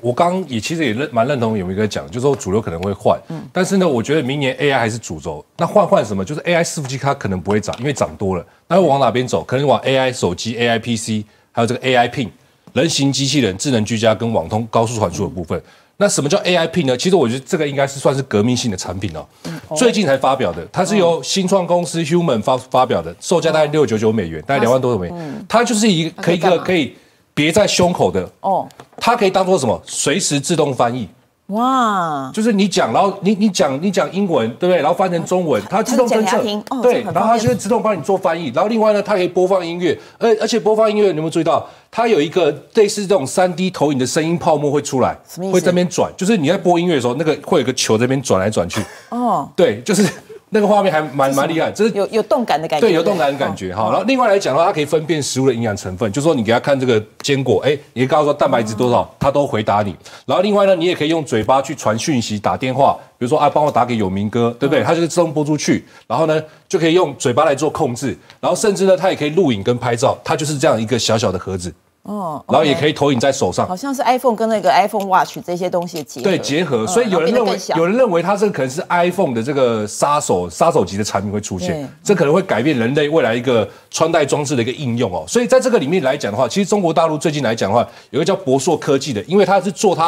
我刚也其实也认蛮认同有一个讲，就说主流可能会换，嗯，但是呢，我觉得明年 AI 还是主轴。那换换什么？就是 AI 伺服器它可能不会涨，因为涨多了，那会往哪边走？可能往 AI 手机、AI PC，还有这个 AI Pin 人形机器人、智能居家跟网通高速传输的部分。那什么叫 AI Pin 呢？其实我觉得这个应该是算是革命性的产品哦。最近才发表的，它是由新创公司 Human 发发表的，售价大概六九九美元，大概两万多美元。它就是一个可以一个可以别在胸口的。哦。它可以当作什么？随时自动翻译，哇！就是你讲，然后你你讲你讲英文，对不对？然后翻成中文，它自动跟对，然后它就会自动帮你做翻译。然后另外呢，它可以播放音乐，而而且播放音乐，有没有注意到？它有一个类似这种三 D 投影的声音泡沫会出来，会在那边转，就是你在播音乐的时候，那个会有个球在那边转来转去。哦，对，就是。那个画面还蛮蛮厉害，这是有有动感的感觉，对，有动感的感觉哈。然后另外来讲的话，它可以分辨食物的营养成分，就是说你给它看这个坚果，哎，你告诉说蛋白质多少，它都回答你。然后另外呢，你也可以用嘴巴去传讯息、打电话，比如说啊，帮我打给友明哥，对不对？它就是自动拨出去。然后呢，就可以用嘴巴来做控制。然后甚至呢，它也可以录影跟拍照，它就是这样一个小小的盒子。哦，然后也可以投影在手上，好像是 iPhone 跟那个 iPhone Watch 这些东西结合，对结合，所以有人认为，有人认为它这个可能是 iPhone 的这个杀手杀手级的产品会出现，这可能会改变人类未来一个穿戴装置的一个应用哦。所以在这个里面来讲的话，其实中国大陆最近来讲的话，有个叫博硕科技的，因为它是做它，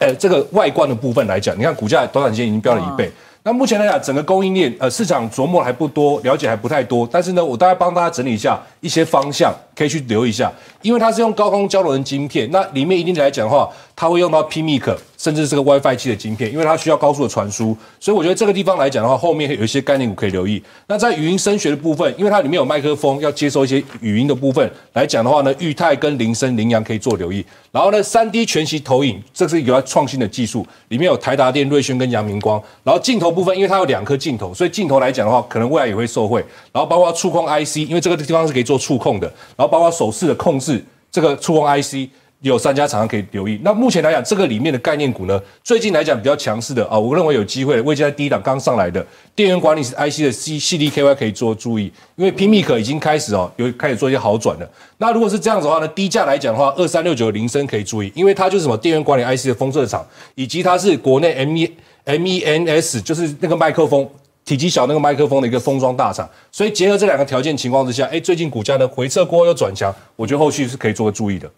呃，这个外观的部分来讲，你看股价短短间已经飙了一倍。那目前来讲，整个供应链呃市场琢磨还不多，了解还不太多，但是呢，我大概帮大家整理一下一些方向。可以去留意一下，因为它是用高光交融的晶片，那里面一定来讲的话，它会用到 P m i c 甚至是个 WiFi 器的晶片，因为它需要高速的传输，所以我觉得这个地方来讲的话，后面有一些概念股可以留意。那在语音声学的部分，因为它里面有麦克风，要接收一些语音的部分来讲的话呢，裕泰跟林森、羚羊可以做留意。然后呢，3D 全息投影这是一个创新的技术，里面有台达电、瑞轩跟阳明光。然后镜头部分，因为它有两颗镜头，所以镜头来讲的话，可能未来也会受惠。然后包括触控 IC，因为这个地方是可以做触控的。然后包括手势的控制，这个触控 IC 有三家厂商可以留意。那目前来讲，这个里面的概念股呢，最近来讲比较强势的啊，我认为有机会的。微在在一档刚上来的电源管理 IC 的 C C D K Y 可以做注意，因为 Pmic 已经开始哦，有开始做一些好转了。那如果是这样子的话呢，低价来讲的话，二三六九铃声可以注意，因为它就是什么电源管理 IC 的封测厂，以及它是国内 M E M E N S 就是那个麦克风。体积小那个麦克风的一个封装大厂，所以结合这两个条件情况之下，哎，最近股价呢回撤过后又转强，我觉得后续是可以做个注意的。